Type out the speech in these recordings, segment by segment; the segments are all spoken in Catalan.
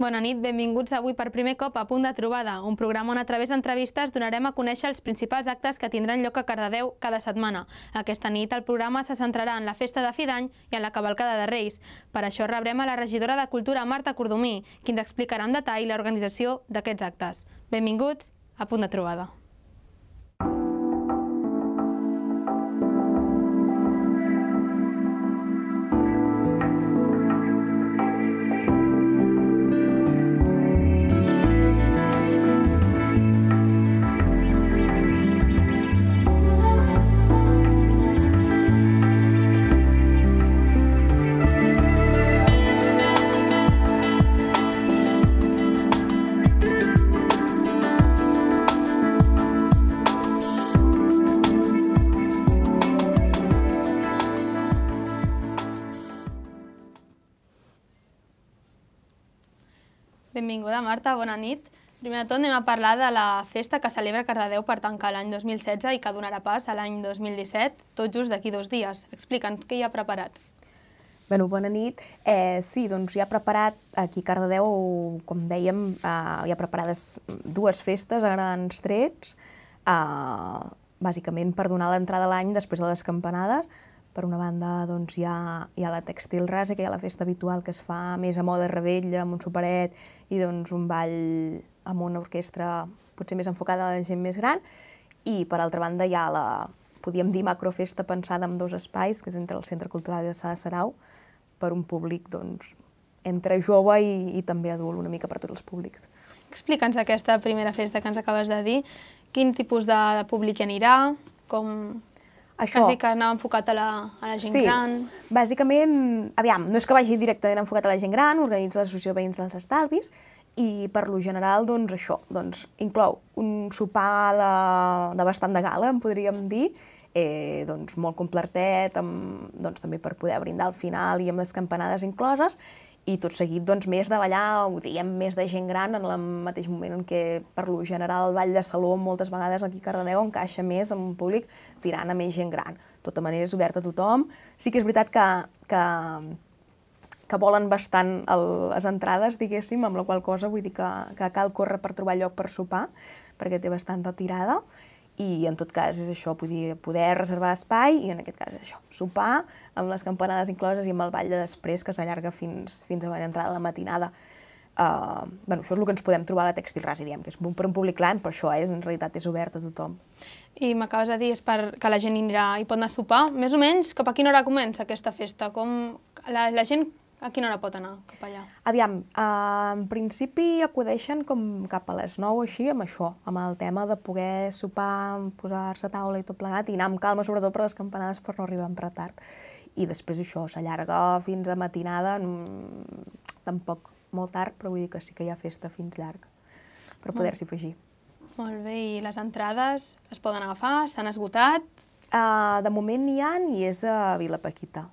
Bona nit, benvinguts avui per primer cop a Punt de Trobada, un programa on a través d'entrevistes donarem a conèixer els principals actes que tindran lloc a Cardedeu cada setmana. Aquesta nit el programa se centrarà en la festa de fi d'any i en la cavalcada de Reis. Per això rebrem a la regidora de Cultura, Marta Cordomí, qui ens explicarà en detall l'organització d'aquests actes. Benvinguts a Punt de Trobada. Hola Marta, bona nit. Primer de tot anem a parlar de la festa que celebra Cardedeu per tancar l'any 2016 i que donarà pas a l'any 2017, tot just d'aquí dos dies. Explica'ns què hi ha preparat. Bé, bona nit. Eh, sí, doncs hi ha preparat aquí a Cardedeu, com dèiem, eh, hi ha preparades dues festes a grans trets, eh, bàsicament per donar l'entrada a l'any després de les campanades, per una banda, doncs, hi, ha, hi ha la textil rasa, que hi ha la festa habitual que es fa més a moda rebella, amb un superet i doncs, un ball amb una orquestra potser més enfocada a la gent més gran. I, per altra banda, hi ha la, podíem dir, macrofesta pensada en dos espais, que és entre el Centre Cultural de Sala Sarau, per un públic doncs, entre jove i, i també adult, una mica per tots els públics. Explica'ns aquesta primera festa que ens acabes de dir. Quin tipus de, de públic anirà? Com, això. Quasi que anava enfocat a la, a la gent sí. gran. Bàsicament, aviam, no és que vagi directament enfocat a la gent gran, organitza l'Associació de Veïns dels Estalvis, i per lo general, doncs això, doncs, inclou un sopar de, de bastant de gala, en podríem dir, eh, doncs, molt completet, amb, doncs, també per poder brindar al final i amb les campanades incloses, i tot seguit doncs, més de ballar, ho diem més de gent gran, en el mateix moment en què, per lo general, el ball de Saló moltes vegades aquí a Cardedeu encaixa més amb un públic tirant a més gent gran. De tota manera, és obert a tothom. Sí que és veritat que, que, que volen bastant el, les entrades, diguéssim, amb la qual cosa vull dir que, que cal córrer per trobar lloc per sopar, perquè té bastanta tirada, i en tot cas és això, poder, poder reservar espai i en aquest cas és això, sopar amb les campanades incloses i amb el ball de després que s'allarga fins, fins a la entrada la matinada. Uh, bueno, això és el que ens podem trobar a la Textil Ras i diem que és per un públic gran, però això és, en realitat és obert a tothom. I m'acabes de dir, és per que la gent anirà i pot anar a sopar. Més o menys, cap a quina hora comença aquesta festa? Com la, la gent a quina hora pot anar cap allà? Aviam, eh, en principi acudeixen com cap a les 9 així amb això, amb el tema de poder sopar, posar-se a taula i tot plegat i anar amb calma sobretot per les campanades per no arribar amb retard. I després això s'allarga fins a matinada, mm, tampoc molt tard, però vull dir que sí que hi ha festa fins llarg per ah. poder-s'hi afegir. Molt bé, i les entrades es poden agafar? S'han esgotat? Uh, de moment n'hi ha i és a Vila Paquita.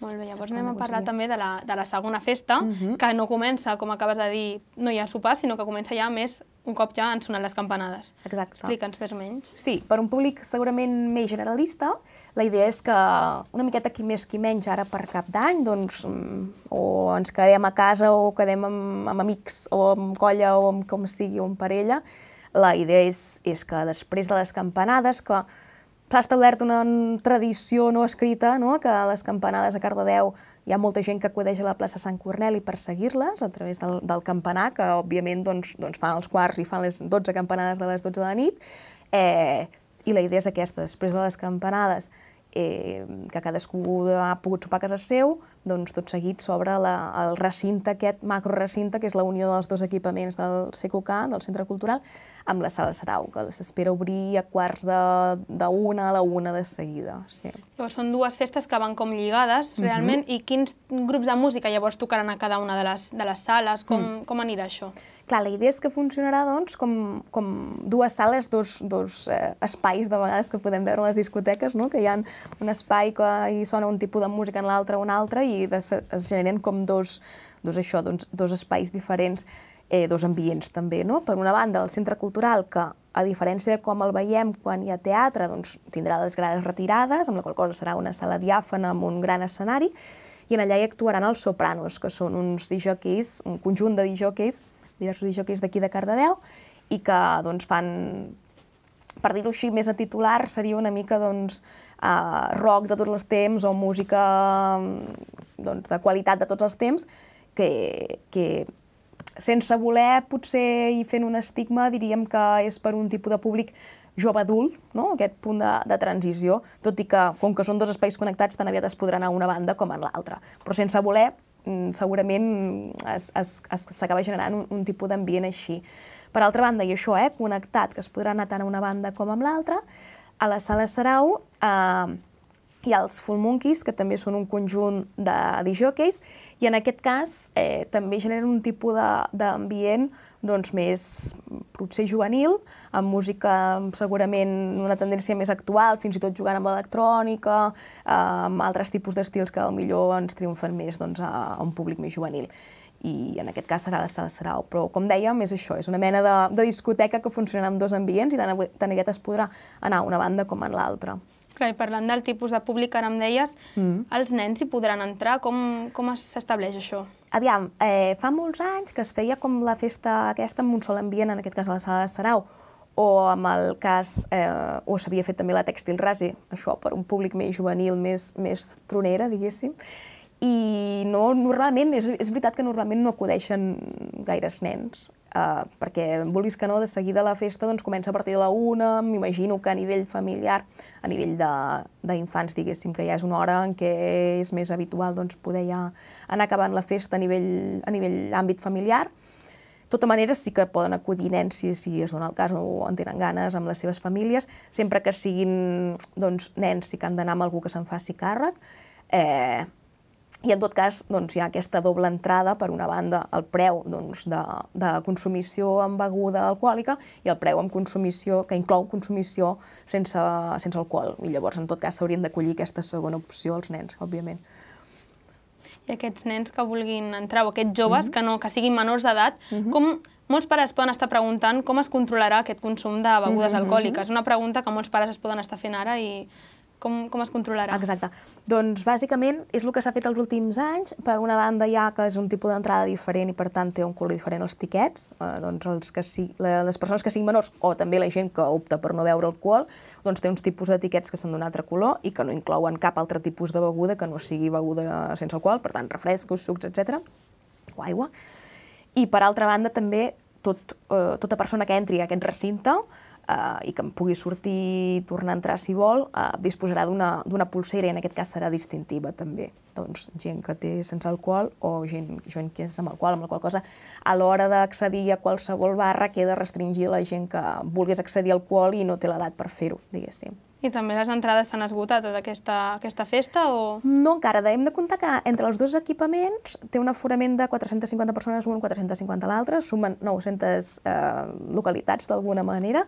Molt bé, llavors anem a parlar també de la, de la segona festa, uh mhm. -huh. que no comença, com acabes de dir, no hi ha sopar, sinó que comença ja més un cop ja han sonat les campanades. Exacte. Explica'ns més o menys. Sí, per un públic segurament més generalista, la idea és que una miqueta qui més qui menys ara per cap d'any, doncs mm, o ens quedem a casa o quedem amb, amb amics o amb colla o amb com sigui, o amb parella, la idea és, és que després de les campanades, que s'ha establert una tradició no escrita, no? que a les campanades a Cardedeu hi ha molta gent que acudeix a la plaça Sant Corneli per seguir-les a través del, del campanar, que òbviament doncs, doncs fan els quarts i fan les 12 campanades de les 12 de la nit, eh, i la idea és aquesta, després de les campanades, eh, que cadascú ha pogut sopar a casa seu, doncs tot seguit s'obre el recinte aquest, macrorecinte, que és la unió dels dos equipaments del CQK, del Centre Cultural, amb la sala Sarau, que s'espera obrir a quarts d'una a la una de seguida. Sí. Llavors, són dues festes que van com lligades, mhm. realment, uh -huh. i quins grups de música llavors tocaran a cada una de les, de les sales? Com, uh mm. -huh. com anirà això? Clar, la idea és que funcionarà doncs, com, com dues sales, dos, dos eh, espais de vegades que podem veure a les discoteques, no? que hi ha un espai que hi sona un tipus de música en l'altre, un altre, i de, es generen com dos, dos, això, doncs, dos espais diferents eh, dos ambients també. No? Per una banda, el centre cultural, que a diferència de com el veiem quan hi ha teatre, doncs, tindrà les grades retirades, amb la qual cosa serà una sala diàfana amb un gran escenari, i en allà hi actuaran els Sopranos, que són uns dijòquis, un conjunt de dijòquis, diversos dijòquis d'aquí de Cardedeu, i que doncs, fan, per dir-ho així, més a titular, seria una mica doncs, eh, rock de tots els temps o música doncs, de qualitat de tots els temps, que, que sense voler, potser, i fent un estigma, diríem que és per un tipus de públic jove adult, no? aquest punt de, de transició, tot i que, com que són dos espais connectats, tan aviat es podrà anar a una banda com a l'altra. Però sense voler, mm, segurament s'acaba generant un, un tipus d'ambient així. Per altra banda, i això, eh, connectat, que es podrà anar tant a una banda com a l'altra, a la sala Sarau eh, hi ha els Monkeys, que també són un conjunt de disjockeys, i en aquest cas eh, també generen un tipus d'ambient doncs, més potser juvenil, amb música segurament una tendència més actual, fins i tot jugant amb l'electrònica, eh, amb altres tipus d'estils que millor ens triomfen més doncs, a, a un públic més juvenil i en aquest cas serà de sala Sarau. Però, com dèiem, és això, és una mena de, de discoteca que funcionarà amb dos ambients i tant, tant aviat es podrà anar a una banda com a l'altra clar, i parlant del tipus de públic que ara em deies, mm. els nens hi podran entrar? Com, com s'estableix això? Aviam, eh, fa molts anys que es feia com la festa aquesta amb un sol ambient, en aquest cas a la sala de Sarau, o amb el cas, eh, o s'havia fet també la tèxtil rasi, això per un públic més juvenil, més, més tronera, diguéssim, i no, normalment, és, és veritat que normalment no acudeixen gaires nens Uh, perquè vulguis que no, de seguida la festa doncs, comença a partir de la una, m'imagino que a nivell familiar, a nivell d'infants, diguéssim, que ja és una hora en què és més habitual doncs, poder ja anar acabant la festa a nivell, a nivell àmbit familiar. De tota manera, sí que poden acudir nens si, si es dona el cas o en tenen ganes amb les seves famílies, sempre que siguin doncs, nens sí que han d'anar amb algú que se'n faci càrrec, eh, i en tot cas doncs, hi ha aquesta doble entrada, per una banda el preu doncs, de, de consumició amb beguda alcohòlica i el preu amb consumició que inclou consumició sense, sense alcohol. I llavors en tot cas s'haurien d'acollir aquesta segona opció els nens, òbviament. I aquests nens que vulguin entrar, o aquests joves mm -hmm. que, no, que siguin menors d'edat, mm -hmm. com molts pares poden estar preguntant com es controlarà aquest consum de begudes mm -hmm. alcohòliques. Una pregunta que molts pares es poden estar fent ara i com, com es controlarà? Exacte. Doncs bàsicament és el que s'ha fet els últims anys. Per una banda hi ha ja que és un tipus d'entrada diferent i per tant té un color diferent els tiquets. Eh, doncs els que sí, les persones que siguin menors o també la gent que opta per no beure alcohol doncs té uns tipus d'etiquets que són d'un altre color i que no inclouen cap altre tipus de beguda que no sigui beguda sense alcohol, per tant refrescos, sucs, etc o aigua. I per altra banda també tot, eh, tota persona que entri a aquest recinte eh, i que em pugui sortir i tornar a entrar si vol, eh, disposarà d'una pulsera i en aquest cas serà distintiva també. Doncs gent que té sense alcohol o gent, gent que és amb alcohol, amb la qual cosa a l'hora d'accedir a qualsevol barra queda restringir la gent que vulgués accedir al alcohol i no té l'edat per fer-ho, diguéssim. I també les entrades s'han esgotat d'aquesta aquesta festa? O... No encara, hem de comptar que entre els dos equipaments té un aforament de 450 persones un, 450 l'altre, sumen 900 eh, localitats d'alguna manera,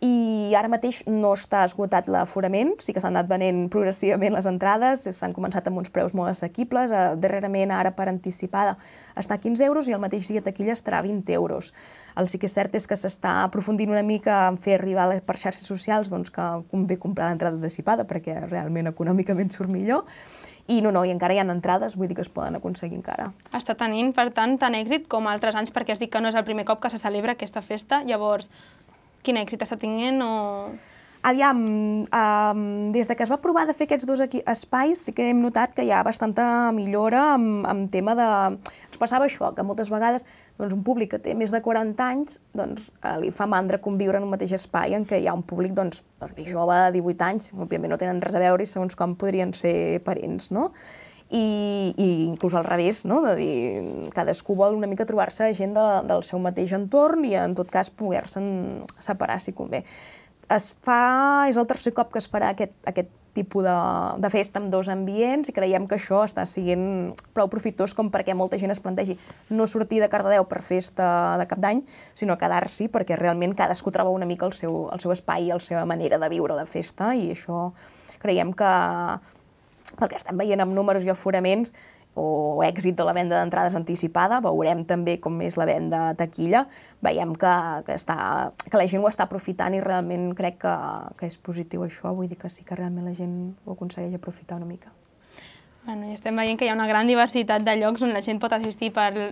i ara mateix no està esgotat l'aforament, sí que s'han anat venent progressivament les entrades, s'han començat amb uns preus molt assequibles, eh, darrerament ara per anticipada està a 15 euros i el mateix dia taquilla estarà a 20 euros. El sí que és cert és que s'està aprofundint una mica en fer arribar per xarxes socials doncs, que convé comprar l'entrada anticipada perquè realment econòmicament surt millor. I no, no, i encara hi ha entrades, vull dir que es poden aconseguir encara. Està tenint, per tant, tant èxit com altres anys, perquè es dit que no és el primer cop que se celebra aquesta festa, llavors, quin èxit està tinguent o... Aviam, um, des de que es va provar de fer aquests dos aquí, espais, sí que hem notat que hi ha bastanta millora en, en tema de... Ens passava això, que moltes vegades doncs, un públic que té més de 40 anys doncs, eh, li fa mandra conviure en un mateix espai en què hi ha un públic doncs, doncs, més jove, de 18 anys, òbviament no tenen res a veure i segons com podrien ser parents, no? i, i inclús al revés, no? de dir, cadascú vol una mica trobar-se gent de, del seu mateix entorn i en tot cas poder-se'n separar si convé es fa, és el tercer cop que es farà aquest, aquest tipus de, de festa amb dos ambients i creiem que això està sent prou profitós com perquè molta gent es plantegi no sortir de Cardedeu per festa de cap d'any, sinó quedar-s'hi perquè realment cadascú troba una mica el seu, el seu espai i la seva manera de viure la festa i això creiem que, pel que estem veient amb números i aforaments, o èxit de la venda d'entrades anticipada, veurem també com és la venda a taquilla, veiem que, que, està, que la gent ho està aprofitant i realment crec que, que és positiu això, vull dir que sí que realment la gent ho aconsegueix aprofitar una mica. Bueno, i estem veient que hi ha una gran diversitat de llocs on la gent pot assistir per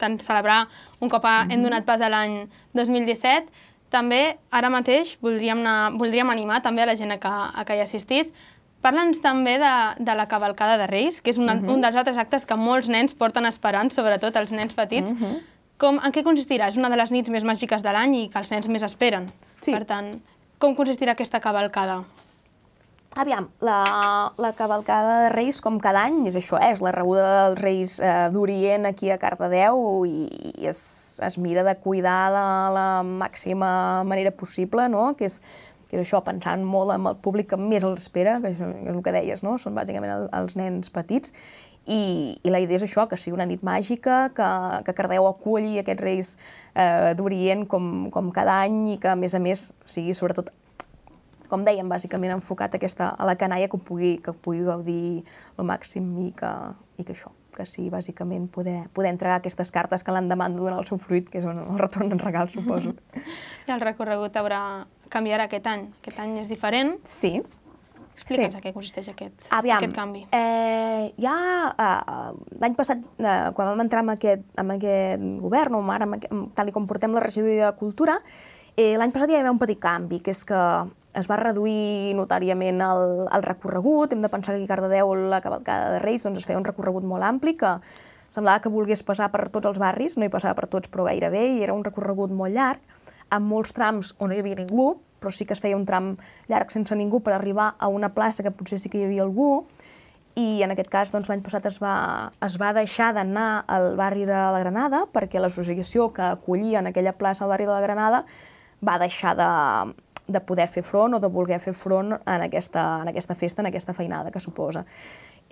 tant celebrar un cop a, mm -hmm. hem donat pas a l'any 2017, també ara mateix voldríem, anar, voldríem animar també a la gent a que, a que hi assistís, Parla'ns també de, de la cavalcada de Reis, que és un, uh mhm. -huh. un dels altres actes que molts nens porten esperant, sobretot els nens petits. Uh mhm. -huh. Com, en què consistirà? És una de les nits més màgiques de l'any i que els nens més esperen. Sí. Per tant, com consistirà aquesta cavalcada? Aviam, la, la cavalcada de Reis, com cada any, és això, eh? és la rebuda dels Reis eh, d'Orient aquí a Cardedeu i, i es, es mira de cuidar de la màxima manera possible, no? que és que és això, pensant molt en el públic que més els espera, que és el que deies, no? són bàsicament el, els nens petits, i, i la idea és això, que sigui una nit màgica, que, que Cardeu aculli aquests reis eh, d'Orient com, com cada any i que, a més a més, sigui sobretot com dèiem, bàsicament enfocat aquesta, a la canalla que pugui, que pugui gaudir el màxim i que, i que això, que sí, bàsicament, poder, poder entregar aquestes cartes que l'endemà han de donar el seu fruit, que és el retorn en regal, suposo. I el recorregut haurà, canviarà aquest any. Aquest any és diferent. Sí. Explica'ns sí. a què consisteix aquest, Aviam, aquest canvi. Eh, ja eh, l'any passat, eh, quan vam entrar en aquest, en aquest govern, o ara, aquest, tal com portem la regidoria de Cultura, eh, l'any passat ja hi va haver un petit canvi, que és que es va reduir notàriament el, el recorregut. Hem de pensar que aquí a Cardedeu la cavalcada de Reis doncs, es feia un recorregut molt ampli que semblava que volgués passar per tots els barris, no hi passava per tots, però gairebé, i era un recorregut molt llarg en molts trams on no hi havia ningú, però sí que es feia un tram llarg sense ningú per arribar a una plaça que potser sí que hi havia algú, i en aquest cas doncs, l'any passat es va, es va deixar d'anar al barri de la Granada perquè l'associació que acollia en aquella plaça al barri de la Granada va deixar de, de poder fer front o de voler fer front en aquesta, en aquesta festa, en aquesta feinada que suposa.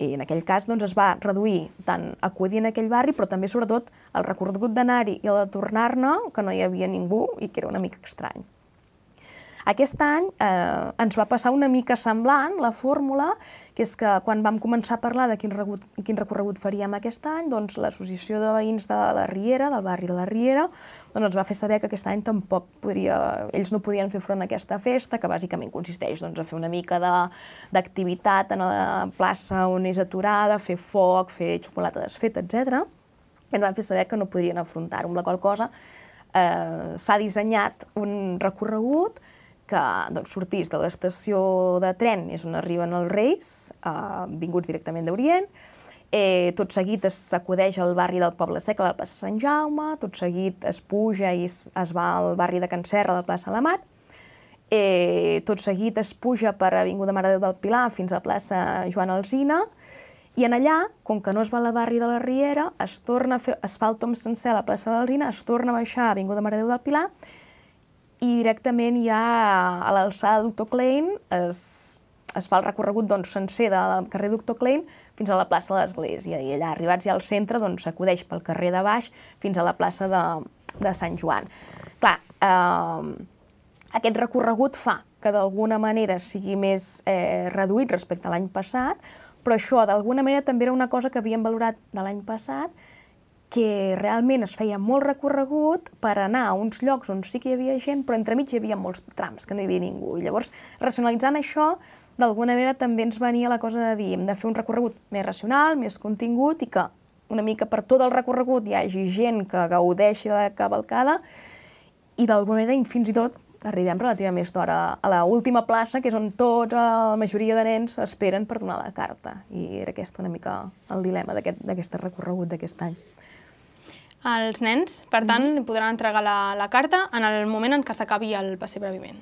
I en aquell cas doncs, es va reduir tant acudir en aquell barri, però també, sobretot, el recorregut d'anar-hi i el de tornar-ne, que no hi havia ningú i que era una mica estrany. Aquest any eh, ens va passar una mica semblant la fórmula, que és que quan vam començar a parlar de quin, regut, quin recorregut faríem aquest any, doncs l'Associació de Veïns de la Riera, del barri de la Riera, doncs ens va fer saber que aquest any tampoc podria, ells no podien fer front a aquesta festa, que bàsicament consisteix doncs, a fer una mica d'activitat en la plaça on és aturada, fer foc, fer xocolata desfeta, etc. I ens van fer saber que no podrien afrontar-ho, amb la qual cosa eh, s'ha dissenyat un recorregut que doncs, sortís de l'estació de tren, és on arriben els Reis, eh, vinguts directament d'Orient, eh, tot seguit es s'acudeix al barri del Poble Sec, a la plaça Sant Jaume, tot seguit es puja i es, es va al barri de Can Serra, a la plaça Alamat, eh, tot seguit es puja per Avinguda Mare Déu del Pilar fins a plaça Joan Alzina, i en allà, com que no es va al barri de la Riera, es torna a fer, es fa el tom sencer a la plaça de l'Alzina, es torna a baixar a Avinguda Mare Déu del Pilar, i directament ja a l'alçada de Doctor Klein es, es fa el recorregut doncs, sencer del carrer Doctor Klein fins a la plaça de l'Església i allà arribats ja al centre doncs, s'acudeix doncs, pel carrer de baix fins a la plaça de, de Sant Joan. Clar, eh, aquest recorregut fa que d'alguna manera sigui més eh, reduït respecte a l'any passat, però això d'alguna manera també era una cosa que havíem valorat de l'any passat que realment es feia molt recorregut per anar a uns llocs on sí que hi havia gent, però entremig hi havia molts trams que no hi havia ningú. I llavors, racionalitzant això, d'alguna manera també ens venia la cosa de dir hem de fer un recorregut més racional, més contingut i que una mica per tot el recorregut hi hagi gent que gaudeixi de la cavalcada i d'alguna manera fins i tot arribem relativament més d'hora a la última plaça, que és on tota la majoria de nens esperen per donar la carta. I era aquest una mica el dilema d'aquest recorregut d'aquest any als nens. Per mhm. tant, li podran entregar la, la carta en el moment en què s'acabi el pessebreviment.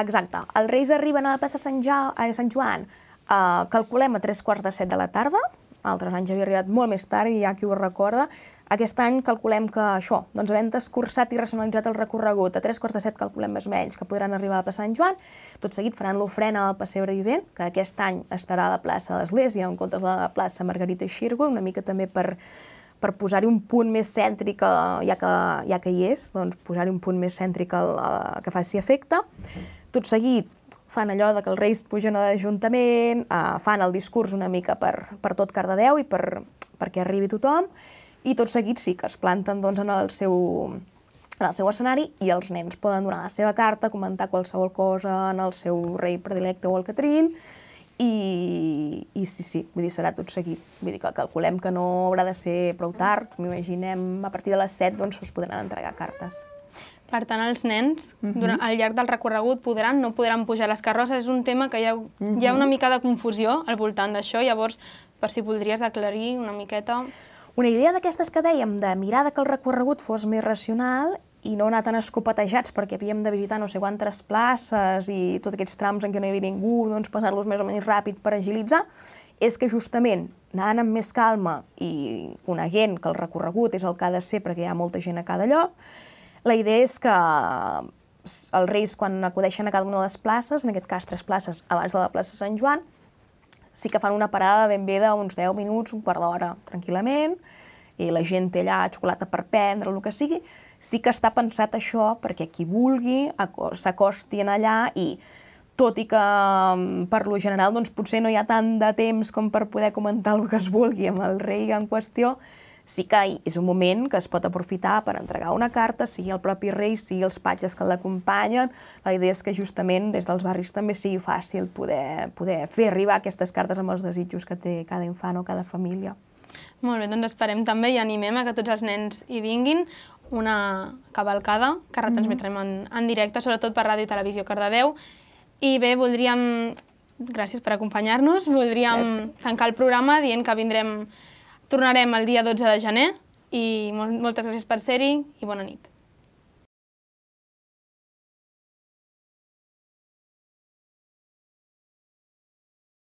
Exacte. Els Reis arriben a la plaça Sant, jo, a eh, Sant Joan, eh, calculem a tres quarts de set de la tarda, altres anys havia arribat molt més tard i hi ha qui ho recorda. Aquest any calculem que això, doncs havent escurçat i racionalitzat el recorregut, a tres quarts de set calculem més o menys que podran arribar a la plaça Sant Joan, tot seguit faran l'ofrena al Passebre Vivent, que aquest any estarà a la plaça de l'Església en comptes de la plaça Margarita Xirgo, una mica també per per posar-hi un punt més cèntric, eh, ja que, ja que hi és, doncs posar-hi un punt més cèntric al, al que faci efecte. Tot seguit, fan allò de que els reis pugen a l'Ajuntament, eh, fan el discurs una mica per, per tot Cardedeu i per, perquè arribi tothom, i tot seguit sí que es planten doncs, en, el seu, en el seu escenari i els nens poden donar la seva carta, comentar qualsevol cosa en el seu rei predilecte o el que trin, i, i sí, sí, vull dir, serà tot seguit. Vull dir que calculem que no haurà de ser prou tard, m'imaginem a partir de les 7 doncs es podran entregar cartes. Per tant, els nens, uh mhm. -huh. durant, al llarg del recorregut, podran, no podran pujar les carrosses? És un tema que hi ha, uh -huh. hi ha mhm. una mica de confusió al voltant d'això, llavors, per si podries aclarir una miqueta... Una idea d'aquestes que dèiem, de mirar que el recorregut fos més racional i no anar tan escopatejats perquè havíem de visitar no sé quantes places i tots aquests trams en què no hi havia ningú, doncs passar-los més o menys ràpid per agilitzar, és que justament anant amb més calma i coneguent que el recorregut és el que ha de ser perquè hi ha molta gent a cada lloc, la idea és que els reis, quan acudeixen a cada una de les places, en aquest cas tres places abans de la plaça Sant Joan, sí que fan una parada ben bé d'uns 10 minuts, un quart d'hora, tranquil·lament, i la gent té allà xocolata per prendre, el que sigui, sí que està pensat això perquè qui vulgui s'acosti en allà i tot i que mm, per lo general doncs, potser no hi ha tant de temps com per poder comentar el que es vulgui amb el rei en qüestió, sí que és un moment que es pot aprofitar per entregar una carta, sigui el propi rei, sigui els patges que l'acompanyen. La idea és que justament des dels barris també sigui fàcil poder, poder fer arribar aquestes cartes amb els desitjos que té cada infant o cada família. Molt bé, doncs esperem també i animem a que tots els nens hi vinguin una cavalcada que retransmetrem mm -hmm. en, en directe, sobretot per Ràdio i Televisió Cardedeu. I bé, voldríem... Gràcies per acompanyar-nos. Voldríem Gràcies. tancar el programa dient que vindrem... Tornarem el dia 12 de gener i moltes gràcies per ser-hi i bona nit.